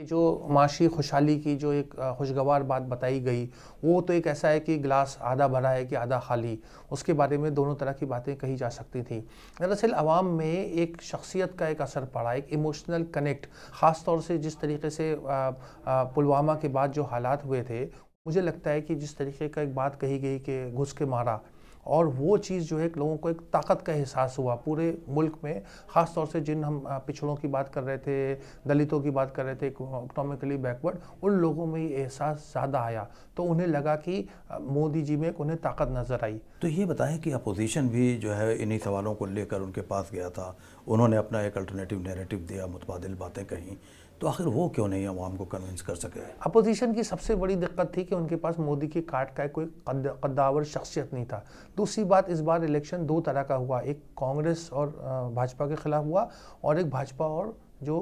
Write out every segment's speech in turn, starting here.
کہ جو معاشی خوشحالی کی جو ایک خوشگوار بات بتائی گئی وہ تو ایک ایسا ہے کہ گلاس آدھا بھرا ہے کہ آدھا خالی اس کے بارے میں دونوں طرح کی باتیں کہی جا سکتی تھیں دراصل عوام میں ایک شخصیت کا ایک اثر پڑا ایک ایموشنل کنیکٹ خاص طور سے جس طریقے سے پلوامہ کے بعد جو حالات ہوئے تھے مجھے لگتا ہے کہ جس طریقے کا ایک بات کہی گئی کہ گھس کے مارا اور وہ چیز جو ہے لوگوں کو ایک طاقت کا احساس ہوا پورے ملک میں خاص طور سے جن ہم پچھڑوں کی بات کر رہے تھے دلتوں کی بات کر رہے تھے اکنامیکلی بیکورڈ ان لوگوں میں یہ احساس زیادہ آیا تو انہیں لگا کہ مودی جی میں انہیں طاقت نظر آئی تو یہ بتائیں کہ اپوزیشن بھی جو ہے انہی سوالوں کو لے کر ان کے پاس گیا تھا انہوں نے اپنا ایک الٹرنیٹیو نیریٹیو دیا متبادل باتیں کہیں تو آخر وہ کیوں نہیں عوام کو کنونس کر سکے اپوزیشن کی سب سے بڑی دقت تھی کہ ان کے پاس مودی کی کاٹ کا کوئی قداور شخصیت نہیں تھا دوسری بات اس بار الیکشن دو طرح کا ہوا ایک کانگریس اور بھاجپا کے خلاف ہوا اور ایک بھاجپا اور جو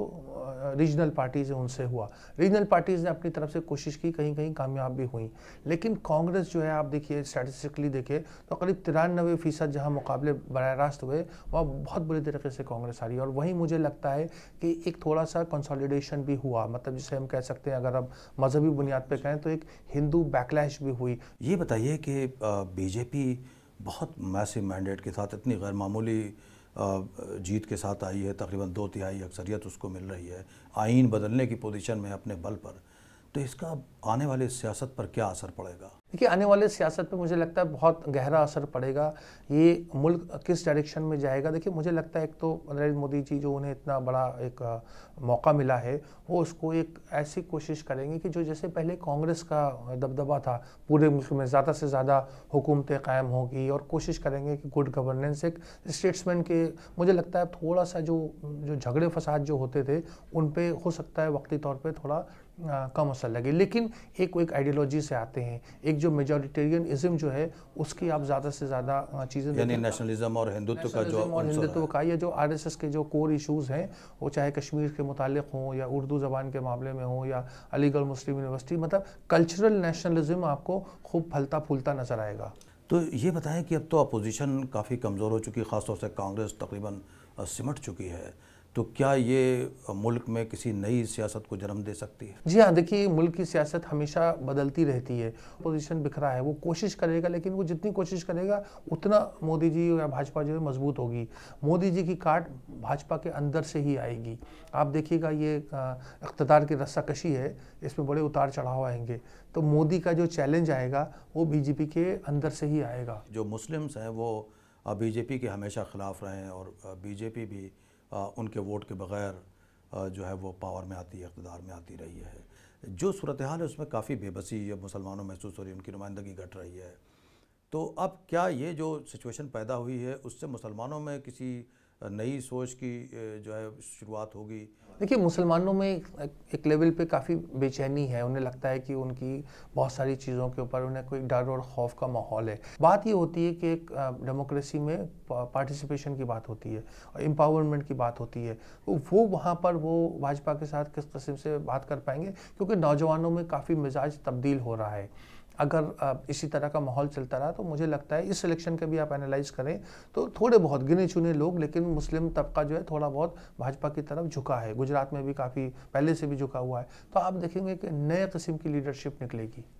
ریجنل پارٹیز ہیں ان سے ہوا ریجنل پارٹیز نے اپنی طرف سے کوشش کی کہیں کہیں کامیاب بھی ہوئیں لیکن کانگریس جو ہے آپ دیکھیے اسٹیٹسٹکلی دیکھے تو قریب ترانوے فیصد جہاں مقابلے براہ راست ہوئے وہاں بہت بری طریقے سے کانگریس آ رہی ہے اور وہیں مجھے لگتا ہے کہ ایک تھوڑا سا کنسالیڈیشن بھی ہوا مطلب جسے ہم کہہ سکتے ہیں اگر آپ مذہبی بنیاد پہ کہیں تو ایک ہندو بیکلیش بھی ہوئی یہ بتائیے کہ بی جے پی بہت میسی مینڈیٹ کے ساتھ اتنی غیر معمولی جیت کے ساتھ آئی ہے تقریباً دو تہائی اکثریت اس کو مل رہی ہے آئین بدلنے کی پوزیشن میں اپنے بل پر تو اس کا آنے والے سیاست پر کیا اثر پڑے گا دیکھیے آنے والے سیاست پہ مجھے لگتا ہے بہت گہرا اثر پڑے گا یہ ملک کس ڈائریکشن میں جائے گا دیکھیے مجھے لگتا ہے ایک تو نریندر مودی جی جو انہیں اتنا بڑا ایک موقع ملا ہے وہ اس کو ایک ایسی کوشش کریں گے کہ جو جیسے پہلے کانگریس کا دبدبہ تھا پورے ملک میں زیادہ سے زیادہ حکومتیں قائم ہوگی اور کوشش کریں گے کہ گڈ گورننس ایک اسٹیٹسمین کے مجھے لگتا ہے تھوڑا سا جو جو جھگڑے فساد جو ہوتے تھے ان پہ ہو سکتا ہے وقتی طور پہ تھوڑا کم اثر لگے لیکن ایک وہ ایک آئیڈیالوجی سے آتے ہیں ایک جو ازم جو ہے اس کی آپ زیادہ سے زیادہ چیزیں یعنی نیشنلزم اور ہندوتو کا جو اور ہندوتو کا یا جو آر ایس ایس کے جو کور ایشوز ہیں وہ چاہے کشمیر کے متعلق ہوں یا اردو زبان کے معاملے میں ہوں یا علی گڑھ مسلم یونیورسٹی مطلب کلچرل نیشنلزم آپ کو خوب پھلتا پھولتا نظر آئے گا تو یہ بتائیں کہ اب تو اپوزیشن کافی کمزور ہو چکی خاص طور سے کانگریس تقریباً سمٹ چکی ہے تو کیا یہ ملک میں کسی نئی سیاست کو جنم دے سکتی ہے جی ہاں دیکھیے ملک کی سیاست ہمیشہ بدلتی رہتی ہے اپوزیشن بکھرا ہے وہ کوشش کرے گا لیکن وہ جتنی کوشش کرے گا اتنا مودی جی یا بھاجپا جو ہے مضبوط ہوگی مودی جی کی کاٹ بھاجپا کے اندر سے ہی آئے گی آپ دیکھیے گا یہ اقتدار کی رسہ کشی ہے اس میں بڑے اتار چڑھاؤ آئیں گے تو مودی کا جو چیلنج آئے گا وہ بی جے پی کے اندر سے ہی آئے گا جو مسلمس ہیں وہ بی جے پی کے ہمیشہ خلاف ہیں اور بی جے پی بھی ان کے ووٹ کے بغیر جو ہے وہ پاور میں آتی ہے اقتدار میں آتی رہی ہے جو صورتحال ہے اس میں کافی بے بسی اب مسلمانوں محسوس ہو رہی ہے ان کی نمائندگی گھٹ رہی ہے تو اب کیا یہ جو سچویشن پیدا ہوئی ہے اس سے مسلمانوں میں کسی نئی سوچ کی جو ہے شروعات ہوگی دیکھیے مسلمانوں میں ایک لیول پہ کافی بے چینی ہے انہیں لگتا ہے کہ ان کی بہت ساری چیزوں کے اوپر انہیں کوئی ڈر اور خوف کا ماحول ہے بات یہ ہوتی ہے کہ ایک ڈیموکریسی میں پارٹیسپیشن کی بات ہوتی ہے اور امپاورمنٹ کی بات ہوتی ہے وہ وہاں پر وہ بھاجپا کے ساتھ کس قسم سے بات کر پائیں گے کیونکہ نوجوانوں میں کافی مزاج تبدیل ہو رہا ہے اگر اسی طرح کا ماحول چلتا رہا تو مجھے لگتا ہے اس الیکشن کے بھی آپ انیلائز کریں تو تھوڑے بہت گنے چنے لوگ لیکن مسلم طبقہ جو ہے تھوڑا بہت بھاجپا کی طرف جھکا ہے گجرات میں بھی کافی پہلے سے بھی جھکا ہوا ہے تو آپ دیکھیں گے کہ نئے قسم کی لیڈرشپ نکلے گی